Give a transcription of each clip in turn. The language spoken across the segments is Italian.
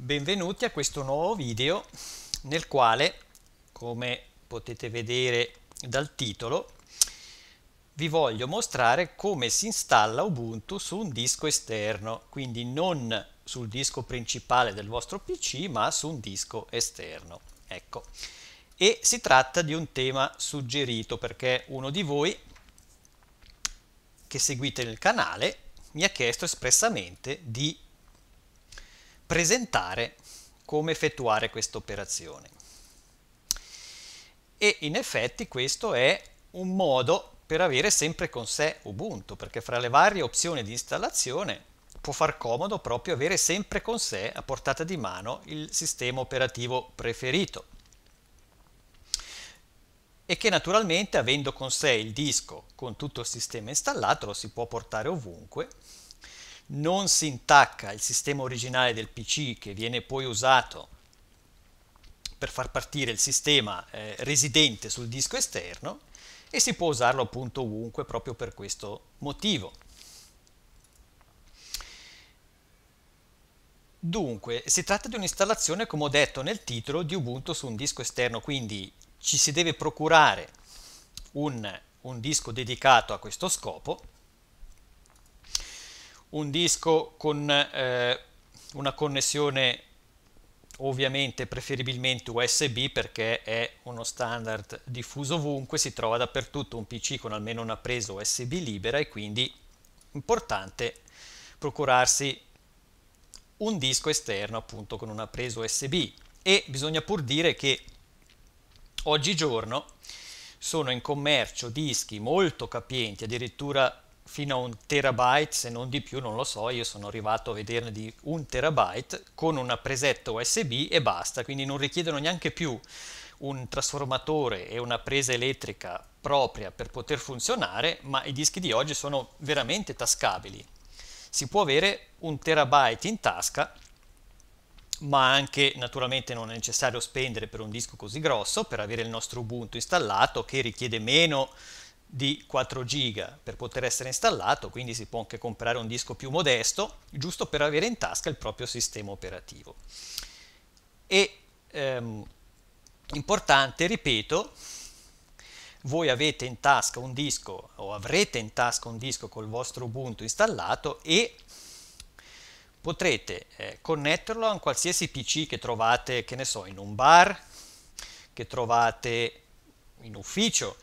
Benvenuti a questo nuovo video nel quale, come potete vedere dal titolo, vi voglio mostrare come si installa Ubuntu su un disco esterno, quindi non sul disco principale del vostro PC ma su un disco esterno. Ecco. E si tratta di un tema suggerito perché uno di voi che seguite il canale mi ha chiesto espressamente di presentare come effettuare questa operazione. E in effetti questo è un modo per avere sempre con sé Ubuntu, perché fra le varie opzioni di installazione può far comodo proprio avere sempre con sé a portata di mano il sistema operativo preferito e che naturalmente avendo con sé il disco con tutto il sistema installato lo si può portare ovunque non si intacca il sistema originale del PC che viene poi usato per far partire il sistema eh, residente sul disco esterno e si può usarlo appunto ovunque proprio per questo motivo. Dunque, si tratta di un'installazione, come ho detto nel titolo, di Ubuntu su un disco esterno, quindi ci si deve procurare un, un disco dedicato a questo scopo un disco con eh, una connessione ovviamente preferibilmente USB perché è uno standard diffuso ovunque, si trova dappertutto un PC con almeno una presa USB libera e quindi importante procurarsi un disco esterno appunto con una presa USB e bisogna pur dire che oggigiorno sono in commercio dischi molto capienti, addirittura fino a un terabyte, se non di più, non lo so, io sono arrivato a vederne di un terabyte con una presetta USB e basta, quindi non richiedono neanche più un trasformatore e una presa elettrica propria per poter funzionare, ma i dischi di oggi sono veramente tascabili. Si può avere un terabyte in tasca, ma anche naturalmente non è necessario spendere per un disco così grosso per avere il nostro Ubuntu installato che richiede meno di 4 giga per poter essere installato, quindi si può anche comprare un disco più modesto, giusto per avere in tasca il proprio sistema operativo. E ehm, importante, ripeto, voi avete in tasca un disco o avrete in tasca un disco col vostro Ubuntu installato e potrete eh, connetterlo a un qualsiasi PC che trovate, che ne so, in un bar, che trovate in ufficio,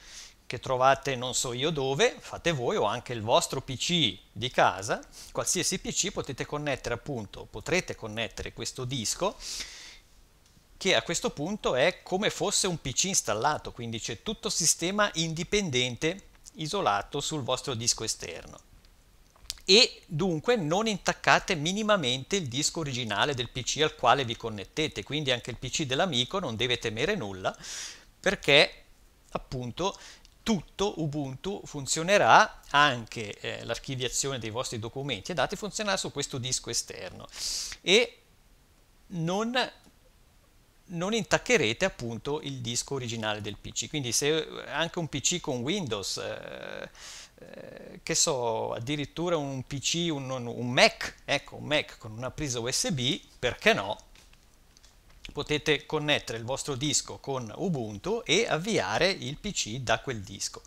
che trovate non so io dove, fate voi o anche il vostro PC di casa, qualsiasi PC potete connettere appunto, potrete connettere questo disco che a questo punto è come fosse un PC installato, quindi c'è tutto sistema indipendente isolato sul vostro disco esterno e dunque non intaccate minimamente il disco originale del PC al quale vi connettete, quindi anche il PC dell'amico non deve temere nulla perché appunto tutto Ubuntu funzionerà, anche eh, l'archiviazione dei vostri documenti e dati funzionerà su questo disco esterno e non, non, intaccherete appunto il disco originale del PC. Quindi se anche un PC con Windows, eh, eh, che so, addirittura un PC, un, un Mac, ecco un Mac con una presa USB, perché no? potete connettere il vostro disco con Ubuntu e avviare il PC da quel disco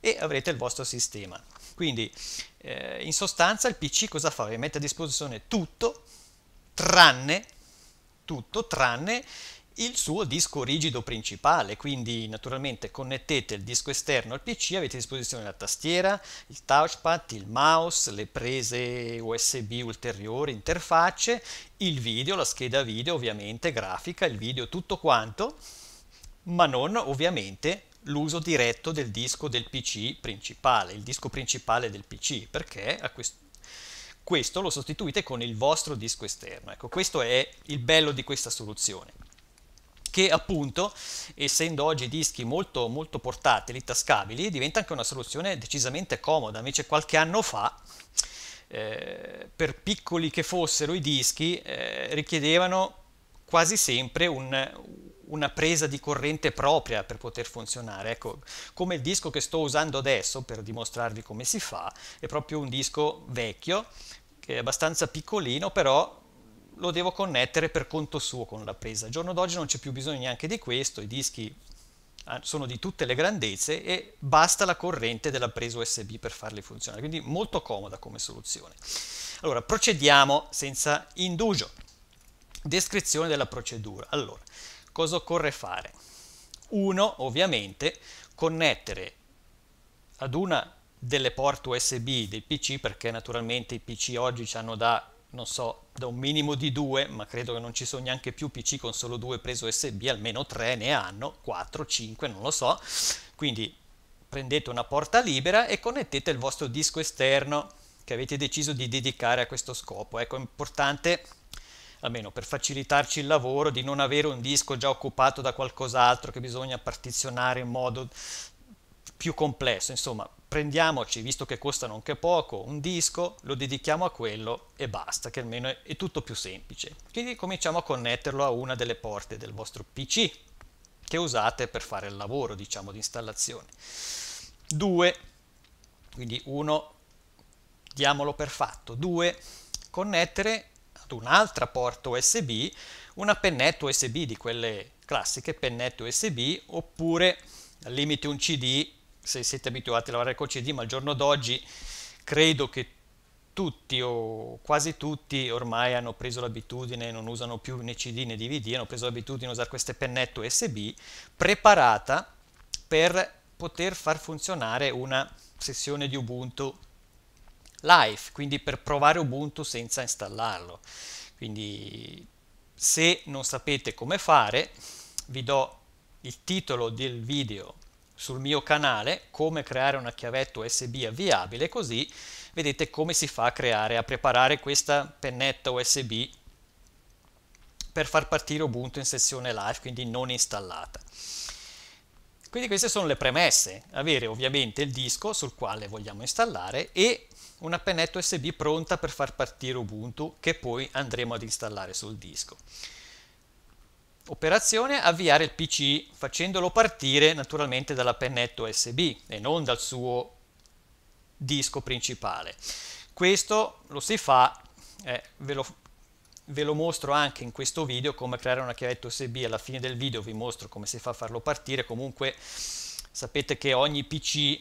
e avrete il vostro sistema. Quindi eh, in sostanza il PC cosa fa? Vi mette a disposizione tutto tranne, tutto tranne il suo disco rigido principale, quindi naturalmente connettete il disco esterno al PC, avete a disposizione la tastiera, il touchpad, il mouse, le prese USB ulteriori, interfacce, il video, la scheda video ovviamente, grafica, il video, tutto quanto, ma non ovviamente l'uso diretto del disco del PC principale, il disco principale del PC, perché a questo questo lo sostituite con il vostro disco esterno. Ecco, questo è il bello di questa soluzione che appunto, essendo oggi dischi molto, molto portatili, tascabili, diventa anche una soluzione decisamente comoda. Invece qualche anno fa, eh, per piccoli che fossero i dischi, eh, richiedevano quasi sempre un, una presa di corrente propria per poter funzionare. Ecco, come il disco che sto usando adesso per dimostrarvi come si fa, è proprio un disco vecchio, che è abbastanza piccolino, però lo devo connettere per conto suo con la presa. Al giorno d'oggi non c'è più bisogno neanche di questo, i dischi ah, sono di tutte le grandezze e basta la corrente della presa USB per farli funzionare, quindi molto comoda come soluzione. Allora, procediamo senza indugio. Descrizione della procedura. Allora, cosa occorre fare? Uno, ovviamente, connettere ad una delle porte USB del PC, perché naturalmente i PC oggi hanno da non so, da un minimo di due, ma credo che non ci sono neanche più PC con solo due preso USB, almeno tre ne hanno, 4, 5, non lo so. Quindi prendete una porta libera e connettete il vostro disco esterno che avete deciso di dedicare a questo scopo. Ecco, è importante, almeno per facilitarci il lavoro, di non avere un disco già occupato da qualcos'altro che bisogna partizionare in modo più complesso, insomma prendiamoci, visto che costa non che poco, un disco, lo dedichiamo a quello e basta, che almeno è, tutto più semplice. Quindi cominciamo a connetterlo a una delle porte del vostro PC che usate per fare il lavoro, diciamo, di installazione. Due, quindi uno, diamolo per fatto, 2, connettere ad un'altra porta USB una pennetta USB di quelle classiche, pennette USB, oppure al limite un CD se siete abituati a lavorare col CD, ma al giorno d'oggi credo che tutti o quasi tutti ormai hanno preso l'abitudine, non usano più né CD né DVD, hanno preso l'abitudine di usare queste pennette USB preparata per poter far funzionare una sessione di Ubuntu live, quindi per provare Ubuntu senza installarlo. Quindi se non sapete come fare, vi do il titolo del video sul mio canale come creare una chiavetta USB avviabile, così vedete come si fa a creare, a preparare questa pennetta USB per far partire Ubuntu in sessione live, quindi non installata. Quindi queste sono le premesse, avere ovviamente il disco sul quale vogliamo installare e una pennetta USB pronta per far partire Ubuntu che poi andremo ad installare sul disco operazione avviare il PC facendolo partire naturalmente dalla pennetta USB e non dal suo disco principale. Questo lo si fa, eh, ve, lo, ve lo mostro anche in questo video come creare una chiavetta USB, alla fine del video vi mostro come si fa a farlo partire, comunque sapete che ogni PC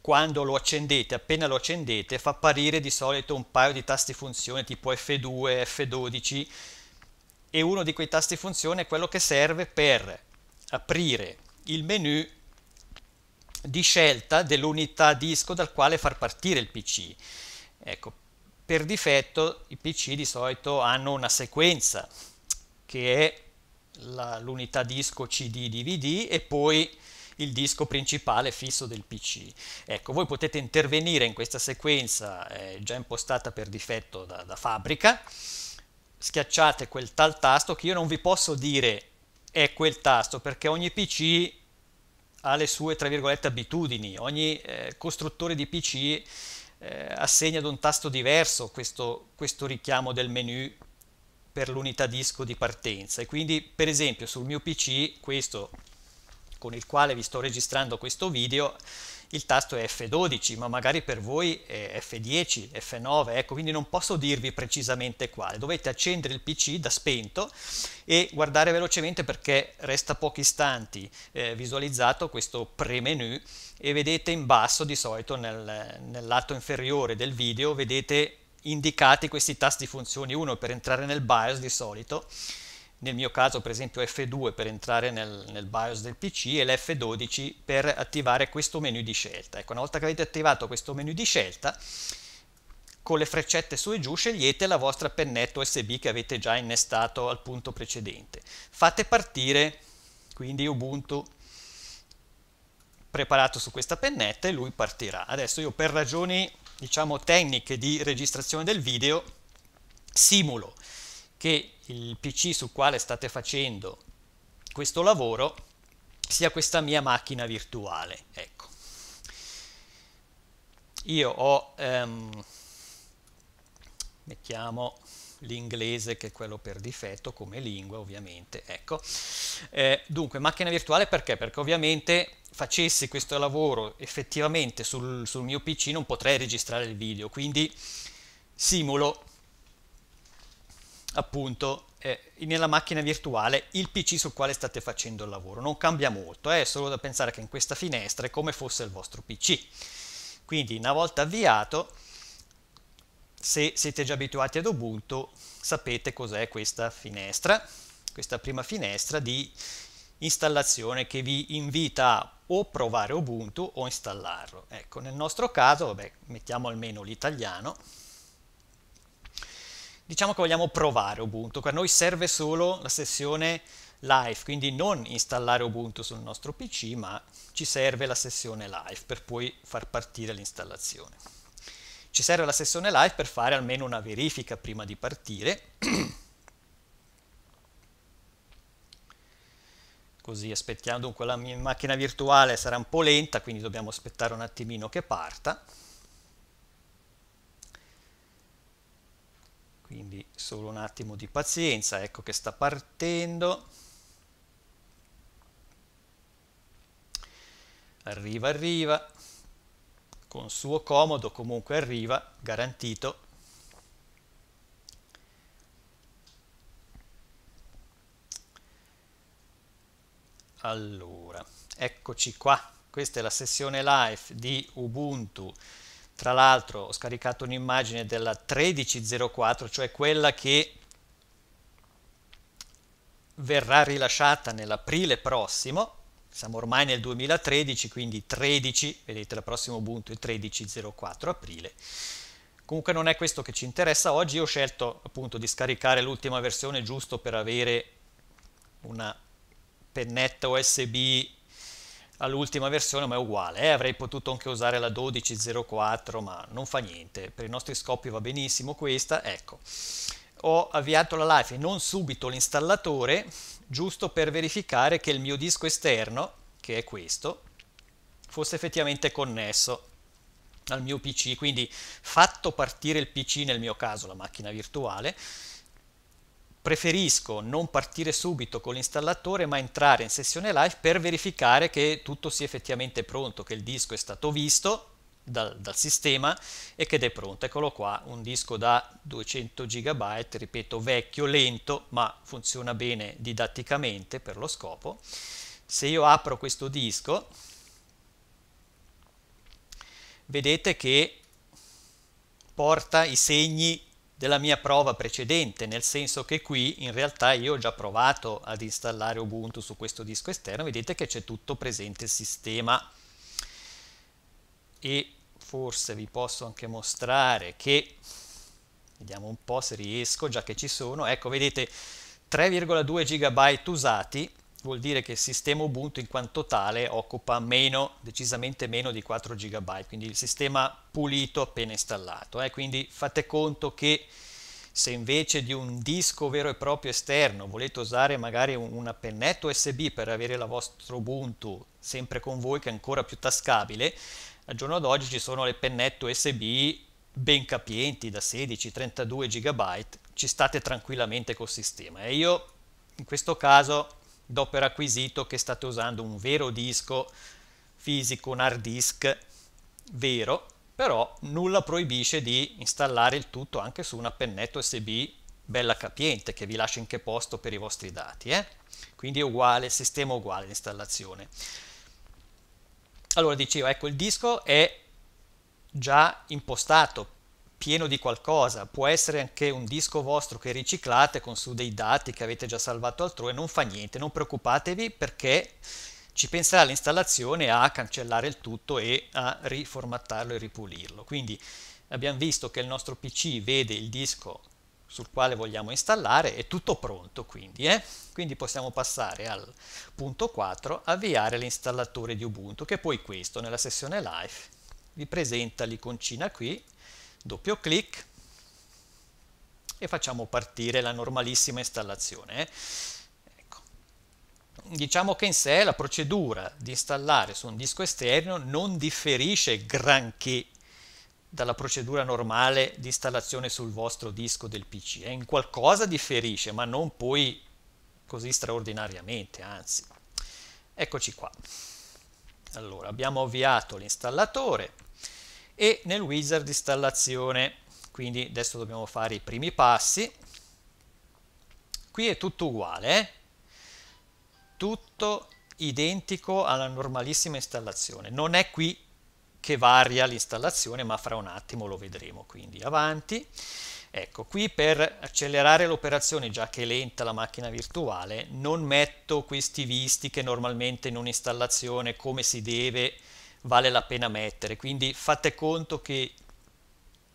quando lo accendete, appena lo accendete, fa apparire di solito un paio di tasti funzione tipo F2, F12 e uno di quei tasti funzione è quello che serve per aprire il menu di scelta dell'unità disco dal quale far partire il PC. Ecco, per difetto i PC di solito hanno una sequenza che è l'unità disco CD DVD e poi il disco principale fisso del PC. Ecco, voi potete intervenire in questa sequenza eh, già impostata per difetto da, da fabbrica schiacciate quel tal tasto che io non vi posso dire è quel tasto perché ogni PC ha le sue tra virgolette abitudini, ogni eh, costruttore di PC eh, assegna ad un tasto diverso questo, questo richiamo del menu per l'unità disco di partenza e quindi per esempio sul mio PC questo con il quale vi sto registrando questo video il tasto è F12, ma magari per voi è F10, F9, ecco, quindi non posso dirvi precisamente quale. Dovete accendere il PC da spento e guardare velocemente perché resta pochi istanti eh, visualizzato questo pre-menu e vedete in basso di solito nel, nel lato inferiore del video vedete indicati questi tasti funzioni 1 per entrare nel BIOS di solito nel mio caso per esempio F2 per entrare nel, nel BIOS del PC e l'F12 per attivare questo menu di scelta. Ecco, una volta che avete attivato questo menu di scelta, con le freccette su e giù scegliete la vostra pennetta USB che avete già innestato al punto precedente. Fate partire quindi Ubuntu preparato su questa pennetta e lui partirà. Adesso io per ragioni diciamo tecniche di registrazione del video simulo che il PC sul quale state facendo questo lavoro sia questa mia macchina virtuale. Ecco. Io ho, ehm, mettiamo l'inglese che è quello per difetto come lingua ovviamente, ecco. Eh, dunque, macchina virtuale perché? Perché ovviamente facessi questo lavoro effettivamente sul, sul mio PC non potrei registrare il video, quindi simulo appunto eh, nella macchina virtuale il PC sul quale state facendo il lavoro. Non cambia molto, eh, è solo da pensare che in questa finestra è come fosse il vostro PC. Quindi una volta avviato, se siete già abituati ad Ubuntu, sapete cos'è questa finestra, questa prima finestra di installazione che vi invita a o provare Ubuntu o installarlo. Ecco, nel nostro caso, vabbè, mettiamo almeno l'italiano, diciamo che vogliamo provare Ubuntu, per noi serve solo la sessione live, quindi non installare Ubuntu sul nostro PC, ma ci serve la sessione live per poi far partire l'installazione. Ci serve la sessione live per fare almeno una verifica prima di partire, così aspettiamo, dunque la mia macchina virtuale sarà un po' lenta, quindi dobbiamo aspettare un attimino che parta. quindi solo un attimo di pazienza ecco che sta partendo arriva arriva con suo comodo comunque arriva garantito allora eccoci qua questa è la sessione live di ubuntu tra l'altro ho scaricato un'immagine della 1304, cioè quella che verrà rilasciata nell'aprile prossimo, siamo ormai nel 2013, quindi 13, vedete la prossima Ubuntu è 13.04 aprile. Comunque non è questo che ci interessa oggi, ho scelto appunto di scaricare l'ultima versione giusto per avere una pennetta USB all'ultima versione, ma è uguale. Eh, avrei potuto anche usare la 12.04, ma non fa niente. Per i nostri scopi va benissimo questa, ecco. Ho avviato la live e non subito l'installatore, giusto per verificare che il mio disco esterno, che è questo, fosse effettivamente connesso al mio PC. Quindi fatto partire il PC nel mio caso, la macchina virtuale, preferisco non partire subito con l'installatore ma entrare in sessione live per verificare che tutto sia effettivamente pronto, che il disco è stato visto dal, dal sistema e che è pronto. Eccolo qua, un disco da 200 GB, ripeto vecchio, lento, ma funziona bene didatticamente per lo scopo. Se io apro questo disco, vedete che porta i segni della mia prova precedente, nel senso che qui in realtà io ho già provato ad installare Ubuntu su questo disco esterno, vedete che c'è tutto presente il sistema e forse vi posso anche mostrare che, vediamo un po' se riesco, già che ci sono, ecco vedete 3,2 GB usati, vuol dire che il sistema Ubuntu in quanto tale occupa meno, decisamente meno di 4 GB, quindi il sistema pulito appena installato. Eh? Quindi fate conto che se invece di un disco vero e proprio esterno volete usare magari una pennetta USB per avere la vostra Ubuntu sempre con voi che è ancora più tascabile, al giorno d'oggi ci sono le pennette USB ben capienti da 16-32 GB, ci state tranquillamente col sistema. E io in questo caso do per acquisito che state usando un vero disco fisico, un hard disk vero, però nulla proibisce di installare il tutto anche su una pennetta USB bella capiente che vi lascia in che posto per i vostri dati. Eh? Quindi è uguale, sistema uguale l'installazione. Allora dicevo, ecco il disco è già impostato pieno di qualcosa, può essere anche un disco vostro che riciclate con su dei dati che avete già salvato altrove, non fa niente, non preoccupatevi perché ci penserà l'installazione a cancellare il tutto e a riformattarlo e ripulirlo. Quindi abbiamo visto che il nostro PC vede il disco sul quale vogliamo installare, è tutto pronto quindi. Eh? Quindi possiamo passare al punto 4, avviare l'installatore di Ubuntu, che è poi questo, nella sessione live vi presenta l'iconcina qui doppio clic e facciamo partire la normalissima installazione. Eh. Ecco. Diciamo che in sé la procedura di installare su un disco esterno non differisce granché dalla procedura normale di installazione sul vostro disco del PC. Eh, in qualcosa differisce, ma non poi così straordinariamente, anzi. Eccoci qua. Allora, abbiamo avviato l'installatore e nel wizard installazione quindi adesso dobbiamo fare i primi passi qui è tutto uguale eh? tutto identico alla normalissima installazione non è qui che varia l'installazione ma fra un attimo lo vedremo quindi avanti ecco qui per accelerare l'operazione già che è lenta la macchina virtuale non metto questi visti che normalmente in un'installazione come si deve vale la pena mettere. Quindi fate conto che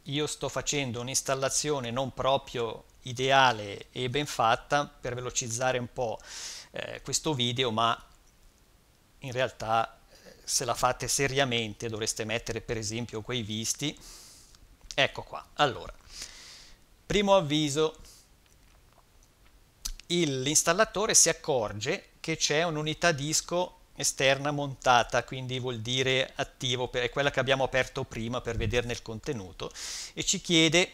io sto facendo un'installazione non proprio ideale e ben fatta per velocizzare un po' eh, questo video, ma in realtà eh, se la fate seriamente dovreste mettere per esempio quei visti. Ecco qua. Allora, primo avviso, l'installatore si accorge che c'è un'unità disco esterna montata, quindi vuol dire attivo, per, è quella che abbiamo aperto prima per vederne il contenuto, e ci chiede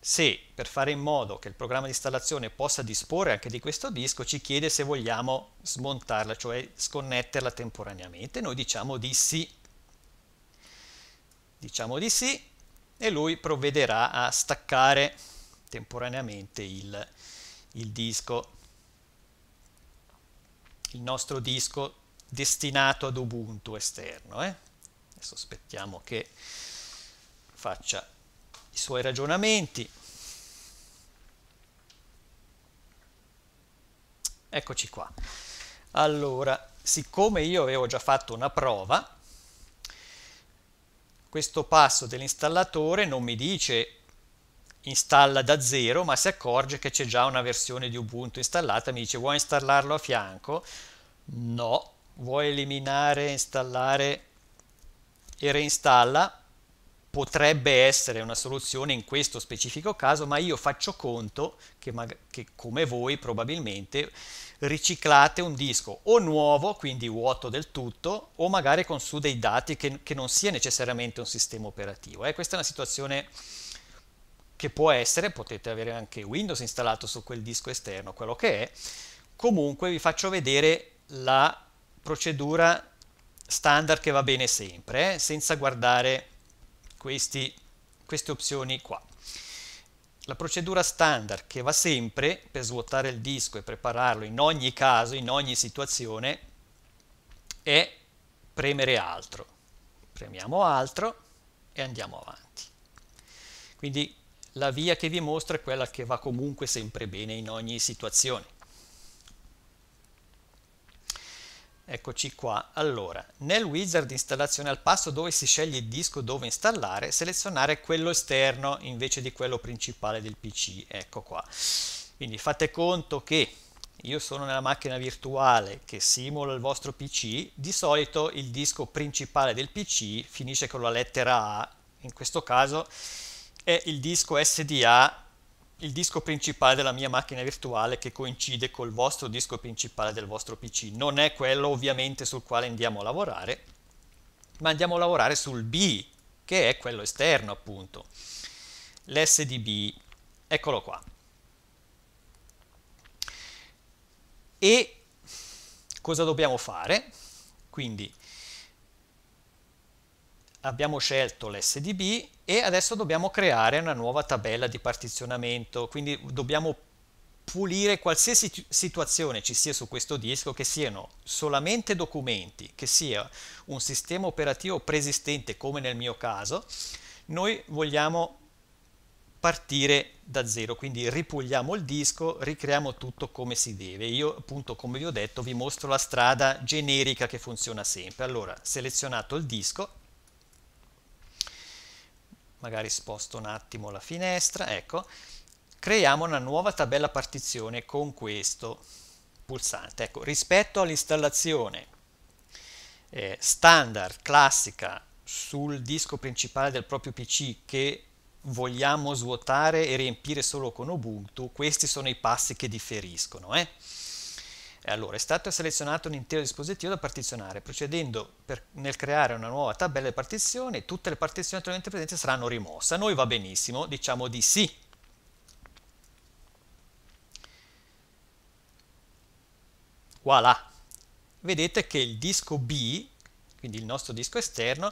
se per fare in modo che il programma di installazione possa disporre anche di questo disco, ci chiede se vogliamo smontarla, cioè sconnetterla temporaneamente. Noi diciamo di sì, diciamo di sì, e lui provvederà a staccare temporaneamente il, il disco. Il nostro disco destinato ad Ubuntu esterno. Eh? Adesso aspettiamo che faccia i suoi ragionamenti. Eccoci qua. Allora, siccome io avevo già fatto una prova, questo passo dell'installatore non mi dice installa da zero, ma si accorge che c'è già una versione di Ubuntu installata, mi dice vuoi installarlo a fianco? No, vuoi eliminare, installare e reinstalla, potrebbe essere una soluzione in questo specifico caso, ma io faccio conto che, che come voi probabilmente riciclate un disco o nuovo, quindi vuoto del tutto, o magari con su dei dati che, che non sia necessariamente un sistema operativo. Eh, questa è una situazione che può essere, potete avere anche Windows installato su quel disco esterno, quello che è. Comunque vi faccio vedere la procedura standard che va bene sempre, eh, senza guardare questi, queste opzioni qua. La procedura standard che va sempre per svuotare il disco e prepararlo in ogni caso, in ogni situazione, è premere altro. Premiamo altro e andiamo avanti. Quindi la via che vi mostro è quella che va comunque sempre bene in ogni situazione. Eccoci qua. Allora, nel wizard installazione al passo dove si sceglie il disco dove installare, selezionare quello esterno invece di quello principale del PC. Ecco qua. Quindi fate conto che io sono nella macchina virtuale che simula il vostro PC, di solito il disco principale del PC finisce con la lettera A, in questo caso è il disco SDA il disco principale della mia macchina virtuale che coincide col vostro disco principale del vostro PC. Non è quello ovviamente sul quale andiamo a lavorare, ma andiamo a lavorare sul B, che è quello esterno appunto. L'SDB, eccolo qua. E cosa dobbiamo fare? Quindi abbiamo scelto l'SDB e adesso dobbiamo creare una nuova tabella di partizionamento, quindi dobbiamo pulire qualsiasi situazione ci sia su questo disco, che siano solamente documenti, che sia un sistema operativo preesistente come nel mio caso, noi vogliamo partire da zero, quindi ripuliamo il disco, ricreiamo tutto come si deve. Io appunto come vi ho detto vi mostro la strada generica che funziona sempre. Allora, selezionato il disco, magari sposto un attimo la finestra, ecco, creiamo una nuova tabella partizione con questo pulsante. Ecco, rispetto all'installazione eh, standard, classica, sul disco principale del proprio PC che vogliamo svuotare e riempire solo con Ubuntu, questi sono i passi che differiscono. Eh? E Allora, è stato selezionato un intero dispositivo da partizionare. Procedendo per, nel creare una nuova tabella di partizioni, tutte le partizioni attualmente presenti saranno rimosse. A noi va benissimo, diciamo di sì. Voilà! Vedete che il disco B, quindi il nostro disco esterno,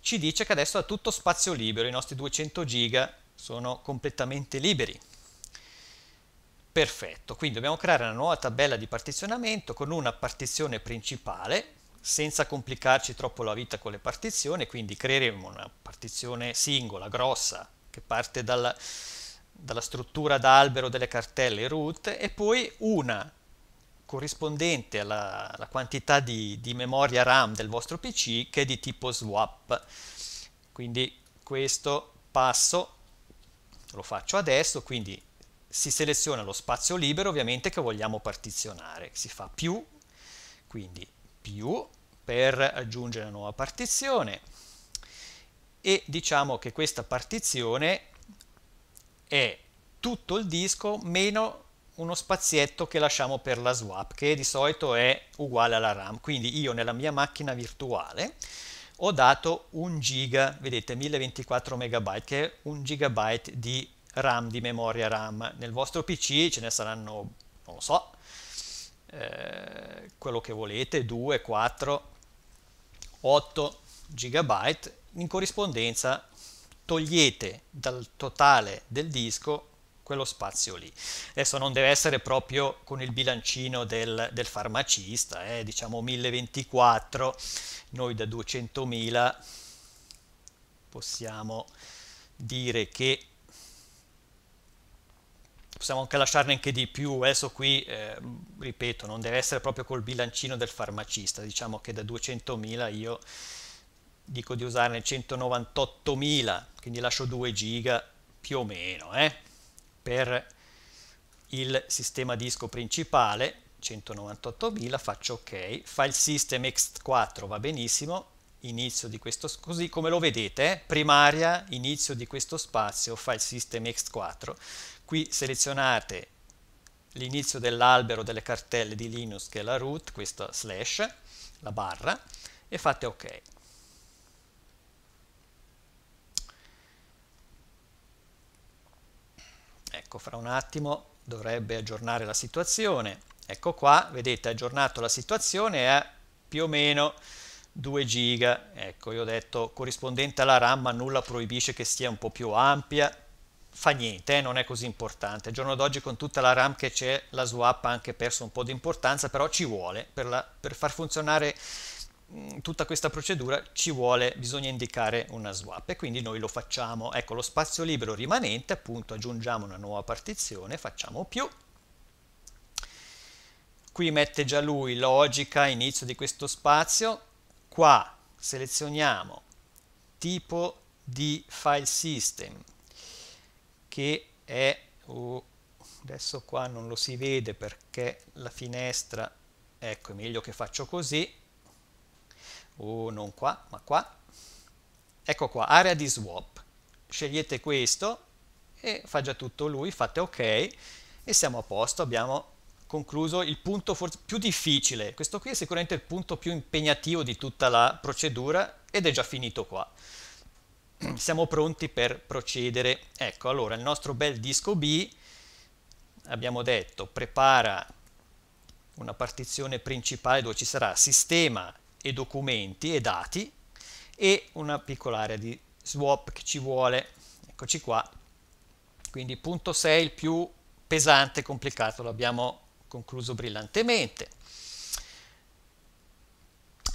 ci dice che adesso ha tutto spazio libero, i nostri 200 giga sono completamente liberi. Perfetto, quindi dobbiamo creare una nuova tabella di partizionamento con una partizione principale senza complicarci troppo la vita con le partizioni, quindi creeremo una partizione singola, grossa, che parte dalla, dalla struttura d'albero delle cartelle root e poi una corrispondente alla, alla quantità di, di, memoria RAM del vostro PC che è di tipo swap. Quindi questo passo lo faccio adesso, quindi si seleziona lo spazio libero ovviamente che vogliamo partizionare, si fa più, quindi più per aggiungere una nuova partizione e diciamo che questa partizione è tutto il disco meno uno spazietto che lasciamo per la swap che di solito è uguale alla RAM quindi io nella mia macchina virtuale ho dato un giga vedete 1024 megabyte che è un gigabyte di RAM di memoria RAM. Nel vostro PC ce ne saranno, non lo so, eh, quello che volete, 2, 4, 8 GB. In corrispondenza togliete dal totale del disco quello spazio lì. Adesso non deve essere proprio con il bilancino del, del farmacista, eh, diciamo 1024, noi da 200.000 possiamo dire che possiamo anche lasciarne anche di più, adesso qui eh, ripeto non deve essere proprio col bilancino del farmacista, diciamo che da 200.000 io dico di usarne 198.000, quindi lascio 2 giga più o meno eh, per il sistema disco principale, 198.000, faccio ok, file system x4 va benissimo, inizio di questo, così come lo vedete, eh, primaria, inizio di questo spazio, file system x4, qui selezionate l'inizio dell'albero delle cartelle di Linux che è la root, questa slash, la barra, e fate ok. Ecco, fra un attimo dovrebbe aggiornare la situazione. Ecco qua, vedete, ha aggiornato la situazione a più o meno 2 giga. Ecco, io ho detto corrispondente alla RAM, ma nulla proibisce che sia un po' più ampia, fa niente, eh, non è così importante. Al giorno d'oggi con tutta la RAM che c'è, la swap ha anche perso un po' di importanza, però ci vuole, per, la, per far funzionare tutta questa procedura ci vuole, bisogna indicare una swap e quindi noi lo facciamo. Ecco, lo spazio libero rimanente, appunto, aggiungiamo una nuova partizione, facciamo più. Qui mette già lui logica, inizio di questo spazio. Qua selezioniamo tipo di file system che è oh, adesso qua non lo si vede perché la finestra ecco è meglio che faccio così o oh, non qua ma qua ecco qua area di swap scegliete questo e fa già tutto lui fate ok e siamo a posto abbiamo concluso il punto più difficile questo qui è sicuramente il punto più impegnativo di tutta la procedura ed è già finito qua siamo pronti per procedere. Ecco, allora il nostro bel disco B, abbiamo detto, prepara una partizione principale dove ci sarà sistema e documenti e dati e una piccola area di swap che ci vuole. Eccoci qua. Quindi punto 6 il più pesante e complicato l'abbiamo concluso brillantemente.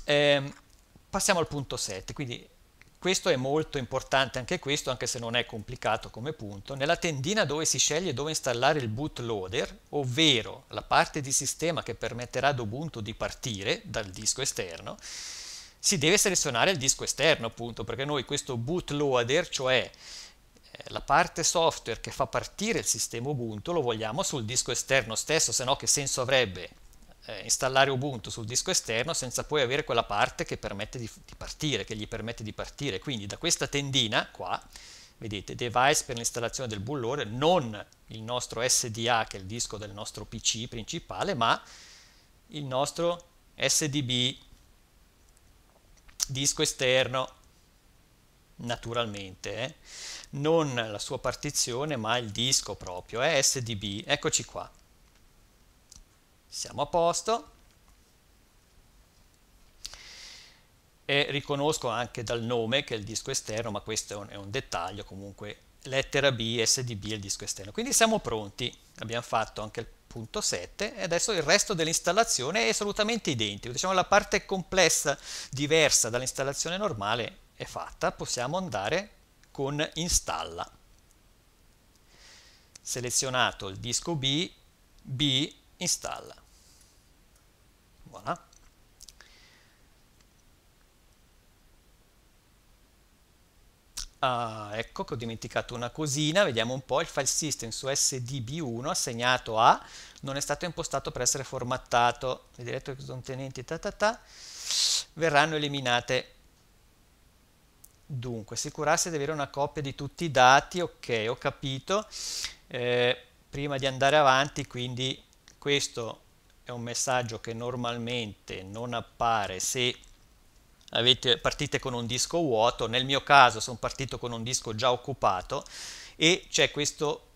Eh, passiamo al punto 7, quindi questo è molto importante, anche questo, anche se non è complicato come punto, nella tendina dove si sceglie dove installare il bootloader, ovvero la parte di sistema che permetterà ad Ubuntu di partire dal disco esterno, si deve selezionare il disco esterno, appunto, perché noi questo bootloader, cioè eh, la parte software che fa partire il sistema Ubuntu, lo vogliamo sul disco esterno stesso, se no che senso avrebbe eh, installare Ubuntu sul disco esterno senza poi avere quella parte che permette di, di, partire, che gli permette di partire. Quindi da questa tendina qua, vedete, device per l'installazione del bullore, non il nostro SDA che è il disco del nostro PC principale, ma il nostro SDB, disco esterno, naturalmente, eh? non la sua partizione ma il disco proprio, eh? SDB, eccoci qua siamo a posto e riconosco anche dal nome che è il disco esterno ma questo è un, è un dettaglio comunque lettera B, SDB e il disco esterno quindi siamo pronti abbiamo fatto anche il punto 7 e adesso il resto dell'installazione è assolutamente identico diciamo la parte complessa diversa dall'installazione normale è fatta possiamo andare con installa selezionato il disco B B installa Voilà. Ah, ecco che ho dimenticato una cosina, vediamo un po', il file system su sdb1 assegnato a, non è stato impostato per essere formattato, le directory contenenti ta, ta, ta verranno eliminate. Dunque, assicurarsi di avere una copia di tutti i dati, ok, ho capito, eh, prima di andare avanti, quindi questo è un messaggio che normalmente non appare se avete, partite con un disco vuoto, nel mio caso sono partito con un disco già occupato e c'è questo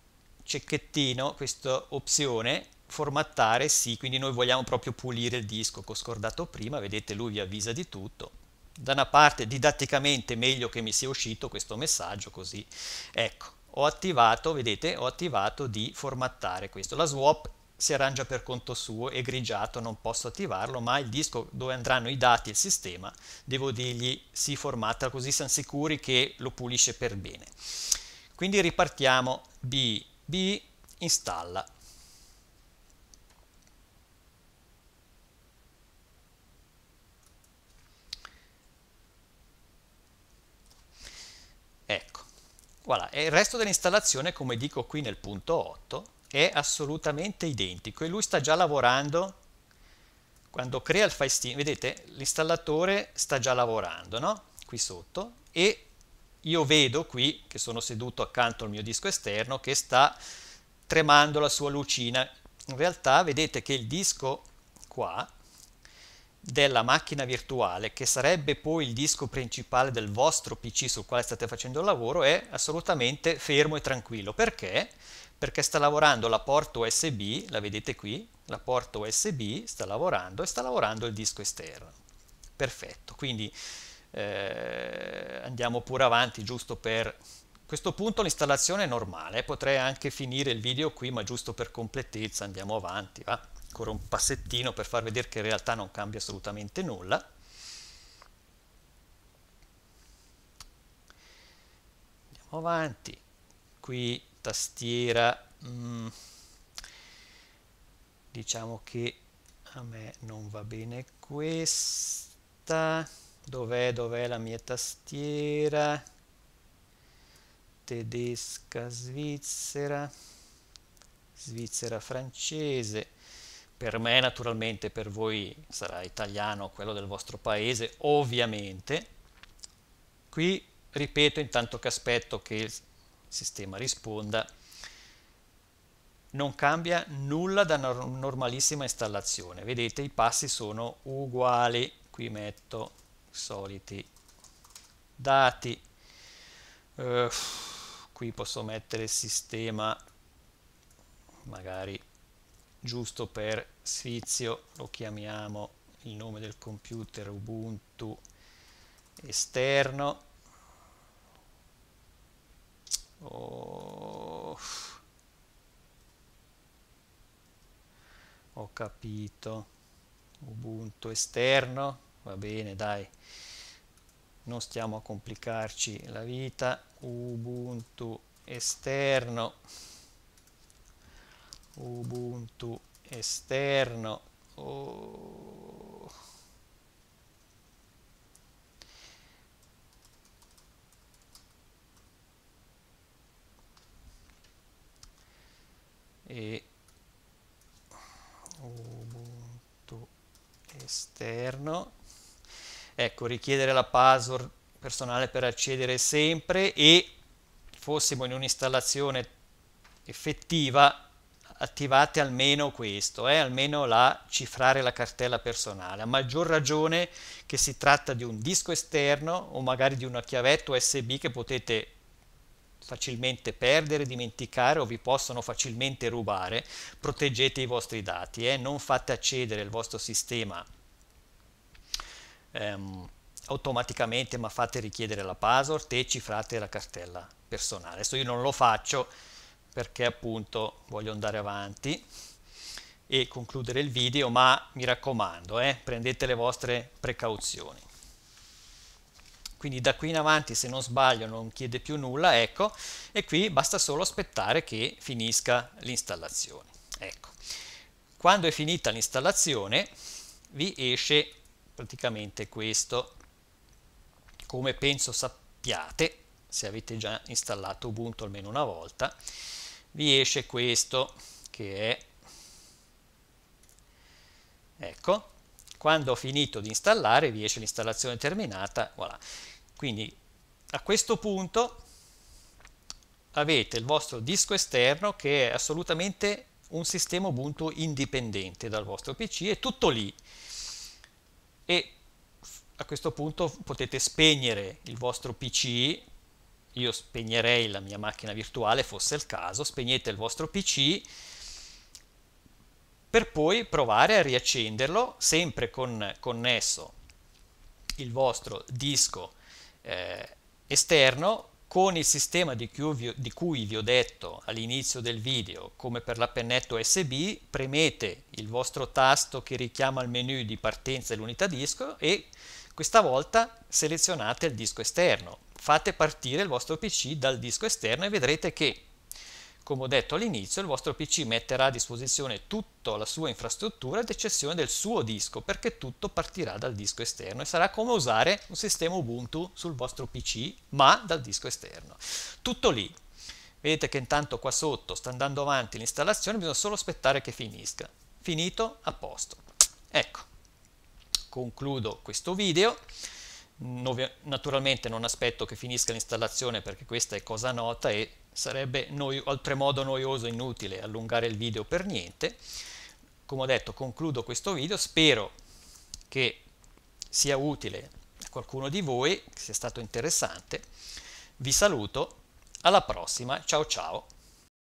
cecchettino, questa opzione formattare sì, quindi noi vogliamo proprio pulire il disco che ho scordato prima, vedete lui vi avvisa di tutto. Da una parte didatticamente meglio che mi sia uscito questo messaggio così. Ecco, ho attivato, vedete, ho attivato di formattare questo. La swap si arrangia per conto suo, è grigiato, non posso attivarlo, ma il disco dove andranno i dati e il sistema, devo dirgli si formatta così siamo sicuri che lo pulisce per bene. Quindi ripartiamo B, B, installa. Ecco, voilà, e il resto dell'installazione, come dico qui nel punto 8, è assolutamente identico e lui sta già lavorando quando crea il file steam, vedete l'installatore sta già lavorando no? qui sotto e io vedo qui che sono seduto accanto al mio disco esterno che sta tremando la sua lucina in realtà vedete che il disco qua della macchina virtuale, che sarebbe poi il disco principale del vostro PC sul quale state facendo il lavoro, è assolutamente fermo e tranquillo. Perché? Perché sta lavorando la porta USB, la vedete qui, la porta USB sta lavorando e sta lavorando il disco esterno. Perfetto, quindi eh, andiamo pure avanti giusto per... questo punto l'installazione è normale, potrei anche finire il video qui, ma giusto per completezza andiamo avanti, va? ancora un passettino per far vedere che in realtà non cambia assolutamente nulla andiamo avanti qui tastiera mm. diciamo che a me non va bene questa dov'è dov'è la mia tastiera tedesca svizzera svizzera francese per me naturalmente, per voi sarà italiano quello del vostro paese, ovviamente. Qui ripeto intanto che aspetto che il sistema risponda, non cambia nulla da una normalissima installazione, vedete i passi sono uguali, qui metto soliti dati, uh, qui posso mettere il sistema magari giusto per sfizio lo chiamiamo il nome del computer Ubuntu esterno oh, ho capito Ubuntu esterno va bene dai non stiamo a complicarci la vita Ubuntu esterno ubuntu esterno oh. e ubuntu esterno ecco richiedere la password personale per accedere sempre e fossimo in un'installazione effettiva attivate almeno questo, eh, almeno la cifrare la cartella personale, a maggior ragione che si tratta di un disco esterno o magari di una chiavetta USB che potete facilmente perdere, dimenticare o vi possono facilmente rubare, proteggete i vostri dati, eh, non fate accedere il vostro sistema ehm, automaticamente ma fate richiedere la password e cifrate la cartella personale. Adesso io non lo faccio perché appunto voglio andare avanti e concludere il video, ma mi raccomando, eh, prendete le vostre precauzioni. Quindi da qui in avanti, se non sbaglio, non chiede più nulla, ecco, e qui basta solo aspettare che finisca l'installazione. Ecco. Quando è finita l'installazione, vi esce praticamente questo. Come penso sappiate, se avete già installato Ubuntu almeno una volta, vi esce questo che è ecco quando ho finito di installare vi esce l'installazione terminata voilà. quindi a questo punto avete il vostro disco esterno che è assolutamente un sistema Ubuntu indipendente dal vostro PC è tutto lì e a questo punto potete spegnere il vostro PC io spegnerei la mia macchina virtuale, fosse il caso, spegnete il vostro PC per poi provare a riaccenderlo sempre con connesso il vostro disco eh, esterno con il sistema di cui, di cui vi ho detto all'inizio del video, come per la pennetta USB, premete il vostro tasto che richiama il menu di partenza dell'unità disco e questa volta selezionate il disco esterno fate partire il vostro PC dal disco esterno e vedrete che, come ho detto all'inizio, il vostro PC metterà a disposizione tutta la sua infrastruttura ad eccezione del suo disco, perché tutto partirà dal disco esterno e sarà come usare un sistema Ubuntu sul vostro PC, ma dal disco esterno. Tutto lì. Vedete che intanto qua sotto sta andando avanti l'installazione, bisogna solo aspettare che finisca. Finito, a posto. Ecco, concludo questo video naturalmente non aspetto che finisca l'installazione perché questa è cosa nota e sarebbe noi, oltremodo noioso e inutile allungare il video per niente. Come ho detto concludo questo video, spero che sia utile a qualcuno di voi, che sia stato interessante. Vi saluto, alla prossima, ciao ciao!